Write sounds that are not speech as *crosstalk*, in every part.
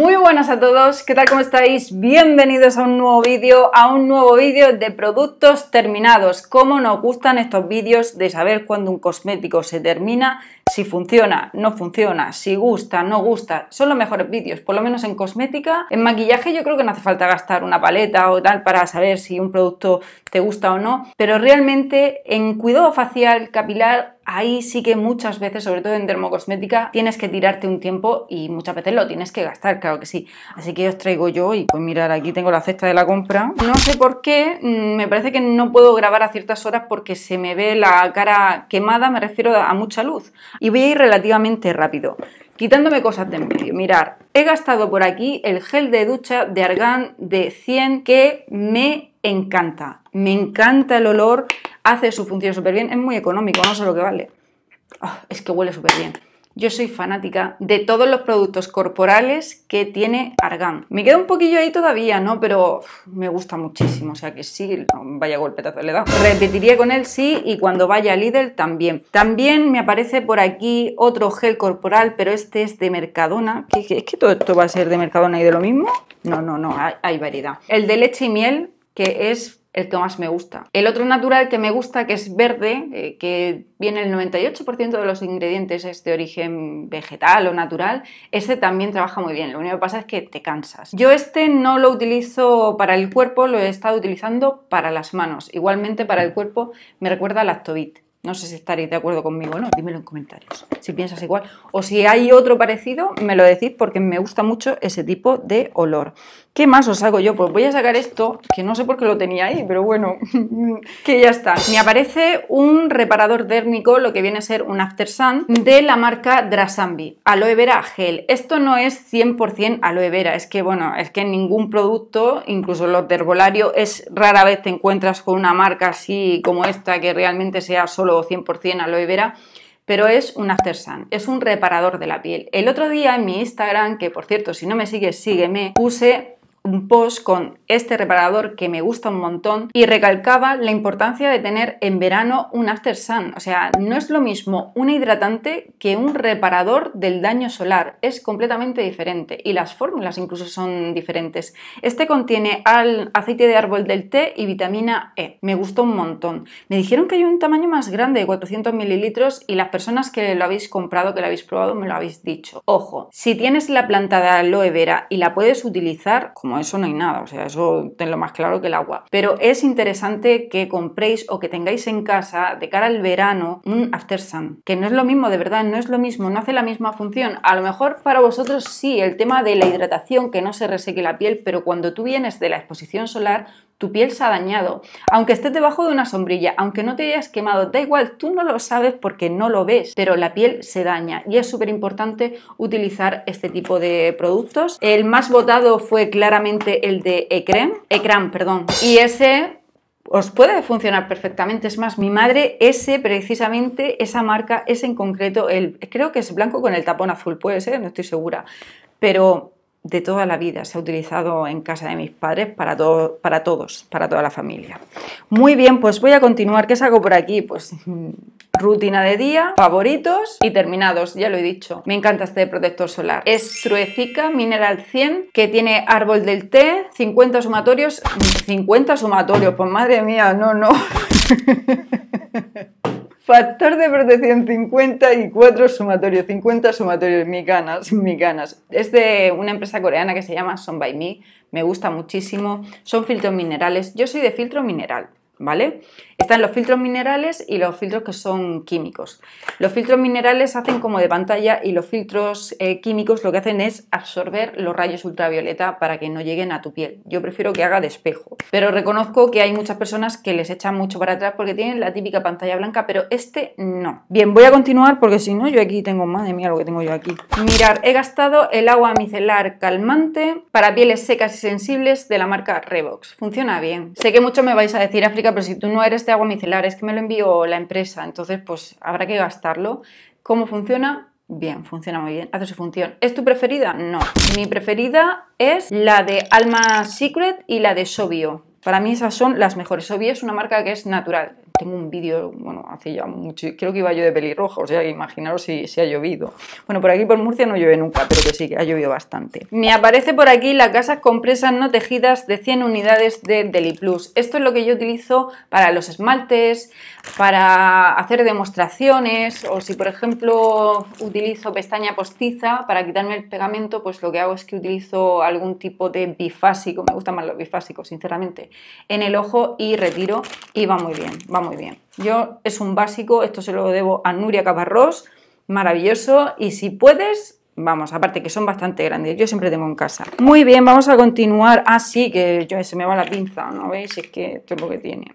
Muy buenas a todos, ¿qué tal? ¿Cómo estáis? Bienvenidos a un nuevo vídeo, a un nuevo vídeo de productos terminados. ¿Cómo nos gustan estos vídeos de saber cuándo un cosmético se termina? Si funciona, no funciona, si gusta, no gusta. Son los mejores vídeos, por lo menos en cosmética. En maquillaje yo creo que no hace falta gastar una paleta o tal para saber si un producto te gusta o no, pero realmente en cuidado facial, capilar ahí sí que muchas veces, sobre todo en dermocosmética, tienes que tirarte un tiempo y muchas veces lo tienes que gastar, claro que sí. Así que os traigo yo y pues mirar, aquí tengo la cesta de la compra. No sé por qué, mm, me parece que no puedo grabar a ciertas horas porque se me ve la cara quemada, me refiero a mucha luz. Y voy a ir relativamente rápido quitándome cosas de en medio. Mirar, he gastado por aquí el gel de ducha de Argan de 100 que me encanta. Me encanta el olor, hace su función súper bien, es muy económico, no sé lo que vale. Ah, es que huele súper bien. Yo soy fanática de todos los productos corporales que tiene Argan. Me queda un poquillo ahí todavía, ¿no? Pero me gusta muchísimo, o sea que sí, vaya golpetazo le da. Repetiría con él sí y cuando vaya a Lidl también. También me aparece por aquí otro gel corporal, pero este es de Mercadona. ¿Es que todo esto va a ser de Mercadona y de lo mismo? No, no, no, hay variedad. El de leche y miel que es el que más me gusta. El otro natural que me gusta, que es verde, eh, que viene el 98% de los ingredientes es de origen vegetal o natural, este también trabaja muy bien. Lo único que pasa es que te cansas. Yo este no lo utilizo para el cuerpo, lo he estado utilizando para las manos. Igualmente para el cuerpo me recuerda al Actovit. No sé si estaréis de acuerdo conmigo o no, dímelo en comentarios, si piensas igual. O si hay otro parecido, me lo decís porque me gusta mucho ese tipo de olor. ¿Qué más os hago yo? Pues voy a sacar esto, que no sé por qué lo tenía ahí, pero bueno, *laughs* que ya está. Me aparece un reparador térmico, lo que viene a ser un After Sun, de la marca Drasambi, aloe vera gel. Esto no es 100% aloe vera, es que bueno, es que en ningún producto, incluso los de herbolario, es rara vez te encuentras con una marca así como esta que realmente sea solo 100% aloe vera pero es un after sun, es un reparador de la piel. El otro día en mi Instagram, que por cierto, si no me sigues, sígueme, puse un post con este reparador que me gusta un montón y recalcaba la importancia de tener en verano un after sun. O sea, no es lo mismo un hidratante que un reparador del daño solar. Es completamente diferente y las fórmulas incluso son diferentes. Este contiene al aceite de árbol del té y vitamina E. Me gustó un montón. Me dijeron que hay un tamaño más grande de 400 mililitros y las personas que lo habéis comprado, que lo habéis probado, me lo habéis dicho. Ojo, si tienes la planta de aloe vera y la puedes utilizar eso no hay nada, o sea, eso tenlo más claro que el agua. Pero es interesante que compréis o que tengáis en casa de cara al verano un after sun, que no es lo mismo, de verdad, no es lo mismo, no hace la misma función. A lo mejor para vosotros sí, el tema de la hidratación, que no se reseque la piel, pero cuando tú vienes de la exposición solar, tu piel se ha dañado, aunque estés debajo de una sombrilla, aunque no te hayas quemado, da igual, tú no lo sabes porque no lo ves, pero la piel se daña y es súper importante utilizar este tipo de productos. El más votado fue claramente el de Ecran, perdón, y ese os puede funcionar perfectamente. Es más, mi madre, ese precisamente, esa marca, ese en concreto, el, creo que es blanco con el tapón azul, puede ser, no estoy segura, pero de toda la vida. Se ha utilizado en casa de mis padres para, para todos, para toda la familia. Muy bien, pues voy a continuar. ¿Qué saco por aquí? Pues mm, rutina de día, favoritos y terminados, ya lo he dicho. Me encanta este protector solar. Es Truecica Mineral 100, que tiene árbol del té, 50 sumatorios, 50 sumatorios, pues madre mía, no, no. *laughs* Factor de protección 54, sumatorio 50, sumatorio mi ganas Es de una empresa coreana que se llama Son by Me, me gusta muchísimo. Son filtros minerales, yo soy de filtro mineral. ¿vale? Están los filtros minerales y los filtros que son químicos. Los filtros minerales hacen como de pantalla y los filtros eh, químicos lo que hacen es absorber los rayos ultravioleta para que no lleguen a tu piel. Yo prefiero que haga de espejo, pero reconozco que hay muchas personas que les echan mucho para atrás porque tienen la típica pantalla blanca, pero este no. Bien, voy a continuar porque si no yo aquí tengo, madre mía lo que tengo yo aquí. Mirar, he gastado el agua micelar calmante para pieles secas y sensibles de la marca Revox. Funciona bien. Sé que mucho me vais a decir, África pero si tú no eres de agua micelar, es que me lo envió la empresa, entonces pues habrá que gastarlo. ¿Cómo funciona? Bien, funciona muy bien, hace su función. ¿Es tu preferida? No. Mi preferida es la de Alma Secret y la de Sobio. Para mí esas son las mejores. Sobio es una marca que es natural, tengo un vídeo, bueno, hace ya mucho, creo que iba yo de pelirroja, o sea imaginaros si, ha llovido. Bueno, por aquí por Murcia no llueve nunca, pero que sí, que ha llovido bastante. Me aparece por aquí las con compresas no tejidas de 100 unidades de Deli Plus. Esto es lo que yo utilizo para los esmaltes, para hacer demostraciones, o si por ejemplo utilizo pestaña postiza para quitarme el pegamento, pues lo que hago es que utilizo algún tipo de bifásico, me gustan más los bifásicos, sinceramente, en el ojo y retiro y va muy bien, vamos muy bien. Yo es un básico, esto se lo debo a Nuria Caparrós, maravilloso y si puedes, vamos, aparte que son bastante grandes, yo siempre tengo en casa. Muy bien, vamos a continuar así, ah, que yo, se me va la pinza, ¿no veis? Es que esto es lo que tiene.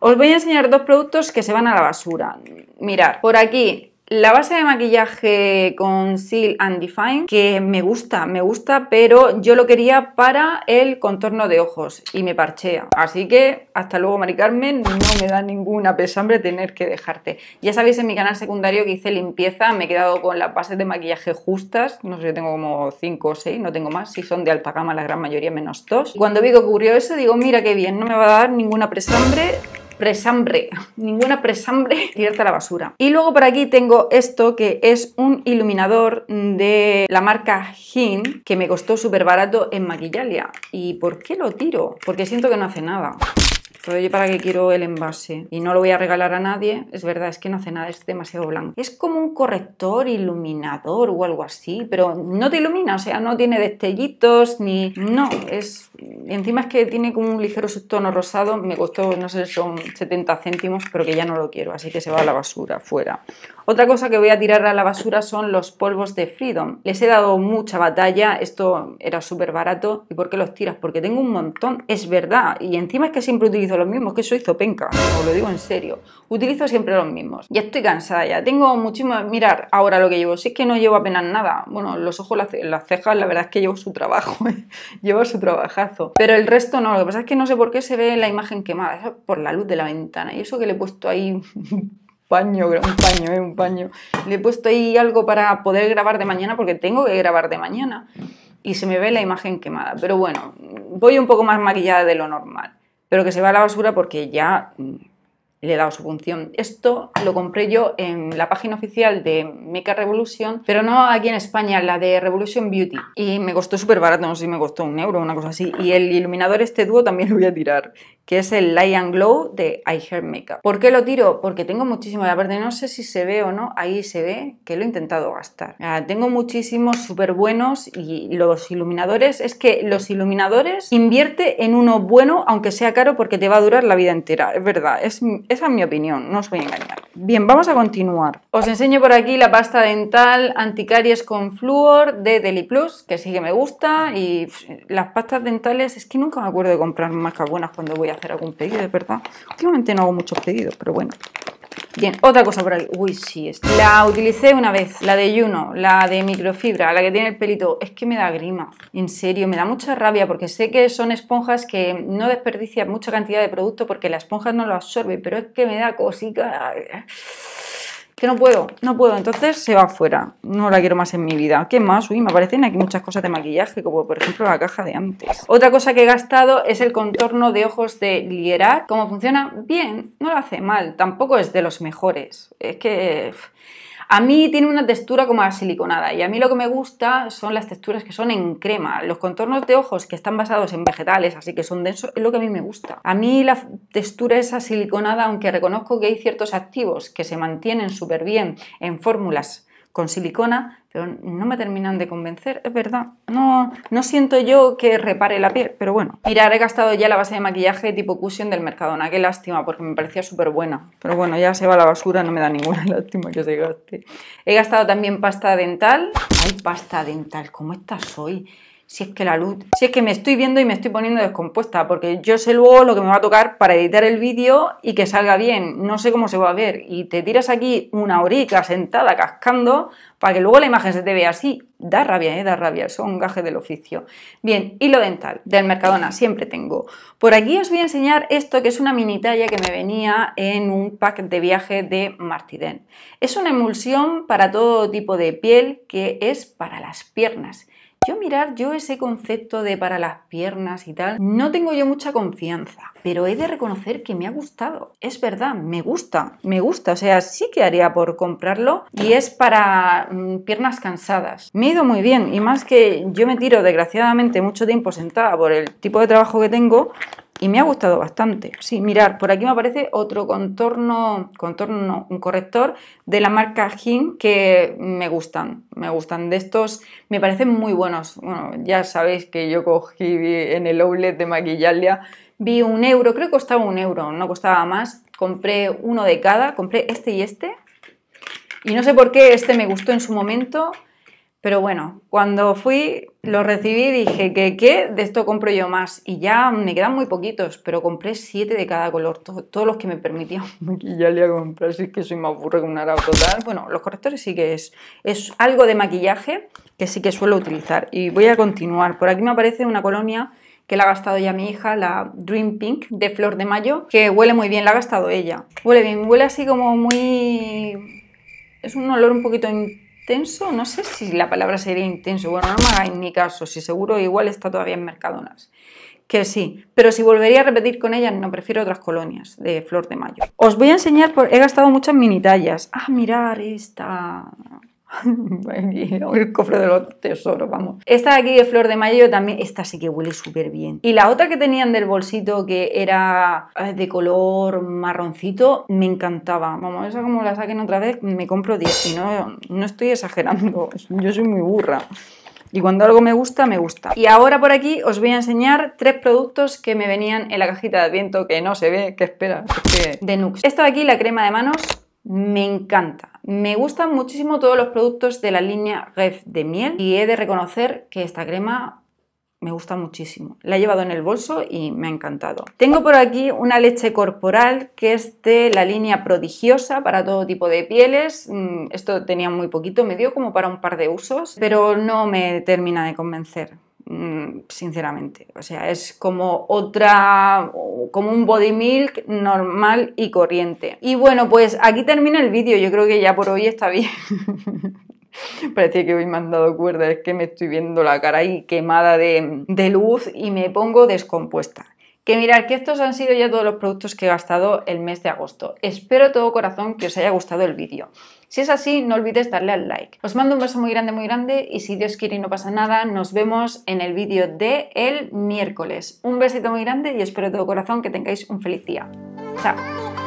Os voy a enseñar dos productos que se van a la basura. Mirad, por aquí la base de maquillaje Conceal and Define, que me gusta, me gusta, pero yo lo quería para el contorno de ojos y me parchea. Así que hasta luego, Mari Carmen, no me da ninguna pesambre tener que dejarte. Ya sabéis en mi canal secundario que hice limpieza, me he quedado con las bases de maquillaje justas, no sé, tengo como 5 o 6, no tengo más, si son de alta gama la gran mayoría menos 2. Cuando vi que ocurrió eso, digo, mira qué bien, no me va a dar ninguna pesambre, presambre, ninguna presambre, tirarte *laughs* a la basura. Y luego por aquí tengo esto que es un iluminador de la marca Hin que me costó súper barato en Maquillalia. ¿Y por qué lo tiro? Porque siento que no hace nada. Pero yo para qué quiero el envase. Y no lo voy a regalar a nadie. Es verdad, es que no hace nada, es demasiado blanco. Es como un corrector iluminador o algo así, pero no te ilumina, o sea, no tiene destellitos ni... No, es... Encima es que tiene como un ligero subtono rosado. Me costó, no sé, son 70 céntimos, pero que ya no lo quiero, así que se va a la basura, fuera. Otra cosa que voy a tirar a la basura son los polvos de Freedom. Les he dado mucha batalla, esto era súper barato. ¿Y por qué los tiras? Porque tengo un montón, es verdad. Y encima es que siempre utilizo los mismos, que soy zopenca, os lo digo en serio. Utilizo siempre los mismos. Ya estoy cansada ya, tengo muchísimo... Mirar ahora lo que llevo, si es que no llevo apenas nada. Bueno, los ojos, las cejas, la verdad es que llevo su trabajo, *laughs* ¿eh? llevo su trabajazo. Pero el resto no, lo que pasa es que no sé por qué se ve la imagen quemada, eso por la luz de la ventana. Y eso que le he puesto ahí paño, un paño, un paño. Le he puesto ahí algo para poder grabar de mañana porque tengo que grabar de mañana. Y se me ve la imagen quemada. Pero bueno, voy un poco más maquillada de lo normal. Pero que se va a la basura porque ya mm, le he dado su función. Esto lo compré yo en la página oficial de Mecha Revolution, pero no aquí en España, la de Revolution Beauty. Y me costó súper barato, no sé si me costó un euro una cosa así. Y el iluminador este dúo también lo voy a tirar que es el Lion Glow de I Hair Makeup. ¿Por qué lo tiro? Porque tengo muchísimo, la aparte no sé si se ve o no, ahí se ve que lo he intentado gastar. Ah, tengo muchísimos súper buenos y los iluminadores, es que los iluminadores invierte en uno bueno, aunque sea caro, porque te va a durar la vida entera, es verdad, es, esa es mi opinión, no os voy a engañar. Bien, vamos a continuar. Os enseño por aquí la pasta dental anticaries con flúor de Deli Plus, que sí que me gusta y las pastas dentales es que nunca me acuerdo de comprar marcas buenas cuando voy a hacer algún pedido, de verdad. Últimamente no hago muchos pedidos, pero bueno. Bien, otra cosa por ahí Uy, sí, esta. La utilicé una vez, la de Juno, la de microfibra, la que tiene el pelito. Es que me da grima, en serio, me da mucha rabia porque sé que son esponjas que no desperdician mucha cantidad de producto porque la esponja no lo absorbe, pero es que me da cosica que no puedo, no puedo, entonces se va afuera, no la quiero más en mi vida. ¿Qué más? Uy, me aparecen aquí muchas cosas de maquillaje, como por ejemplo la caja de antes. Otra cosa que he gastado es el contorno de ojos de Lierat. ¿Cómo funciona? Bien, no lo hace mal, tampoco es de los mejores. Es que... A mí tiene una textura como siliconada y a mí lo que me gusta son las texturas que son en crema. Los contornos de ojos que están basados en vegetales, así que son densos, es lo que a mí me gusta. A mí la textura a siliconada, aunque reconozco que hay ciertos activos que se mantienen súper bien en fórmulas con silicona, pero no me terminan de convencer, es verdad. No, no siento yo que repare la piel, pero bueno. ahora he gastado ya la base de maquillaje tipo Cushion del Mercadona, qué lástima, porque me parecía súper buena. Pero bueno, ya se va a la basura, no me da ninguna *laughs* lástima que se gaste. He gastado también pasta dental. ¡Ay, pasta dental! ¿Cómo estás hoy? si es que la luz, si es que me estoy viendo y me estoy poniendo descompuesta, porque yo sé luego lo que me va a tocar para editar el vídeo y que salga bien, no sé cómo se va a ver, y te tiras aquí una horica sentada cascando para que luego la imagen se te vea así, da rabia, ¿eh? da rabia, Es un gaje del oficio. Bien, hilo dental del Mercadona, siempre tengo. Por aquí os voy a enseñar esto que es una mini talla que me venía en un pack de viaje de Martiden. Es una emulsión para todo tipo de piel que es para las piernas yo mirar, yo ese concepto de para las piernas y tal, no tengo yo mucha confianza, pero he de reconocer que me ha gustado. Es verdad, me gusta, me gusta, o sea, sí que haría por comprarlo y es para mm, piernas cansadas. Me ha ido muy bien y más que yo me tiro desgraciadamente mucho tiempo sentada por el tipo de trabajo que tengo, y me ha gustado bastante. Sí, mirar, por aquí me aparece otro contorno, contorno un corrector de la marca Hin que me gustan, me gustan. De estos me parecen muy buenos. Bueno, ya sabéis que yo cogí en el outlet de Maquillalia, vi un euro, creo que costaba un euro, no costaba más. Compré uno de cada, compré este y este. Y no sé por qué este me gustó en su momento pero bueno, cuando fui, lo recibí y dije que qué, de esto compro yo más. Y ya me quedan muy poquitos, pero compré siete de cada color, todos los que me permitían maquillarle *laughs* a comprar, si es que soy más burra que un arado total. Bueno, los correctores sí que es, es algo de maquillaje que sí que suelo utilizar. Y voy a continuar. Por aquí me aparece una colonia que la ha gastado ya mi hija, la Dream Pink de Flor de Mayo, que huele muy bien, la ha gastado ella. Huele bien, huele así como muy... Es un olor un poquito intenso, no sé si la palabra sería intenso, bueno, no me hagáis ni caso, si seguro igual está todavía en Mercadonas. Que sí, pero si volvería a repetir con ellas, no, prefiero otras colonias de flor de mayo. Os voy a enseñar, por... he gastado muchas mini tallas. Ah, mirar esta. *laughs* el cofre de los tesoros, vamos. Esta de aquí de Flor de Mayo también, esta sí que huele súper bien. Y la otra que tenían del bolsito que era de color marroncito, me encantaba. Vamos, esa como la saquen otra vez, me compro 10 y no, no estoy exagerando, yo soy muy burra. Y cuando algo me gusta, me gusta. Y ahora por aquí os voy a enseñar tres productos que me venían en la cajita de viento que no se ve, que espera, de Nux. Esta de aquí, la crema de manos, me encanta. Me gustan muchísimo todos los productos de la línea Ref de miel y he de reconocer que esta crema me gusta muchísimo. La he llevado en el bolso y me ha encantado. Tengo por aquí una leche corporal que es de la línea prodigiosa para todo tipo de pieles. Mm, esto tenía muy poquito, me dio como para un par de usos, pero no me termina de convencer. Mm, sinceramente. O sea, es como otra, como un body milk normal y corriente. Y bueno, pues aquí termina el vídeo. Yo creo que ya por hoy está bien. *laughs* parece que hoy me han dado cuerda, es que me estoy viendo la cara ahí quemada de, de luz y me pongo descompuesta. Que mirar que estos han sido ya todos los productos que he gastado el mes de agosto. Espero todo corazón que os haya gustado el vídeo. Si es así, no olvides darle al like. Os mando un beso muy grande, muy grande y si Dios quiere y no pasa nada, nos vemos en el vídeo de el miércoles. Un besito muy grande y espero todo corazón que tengáis un feliz día. Chao.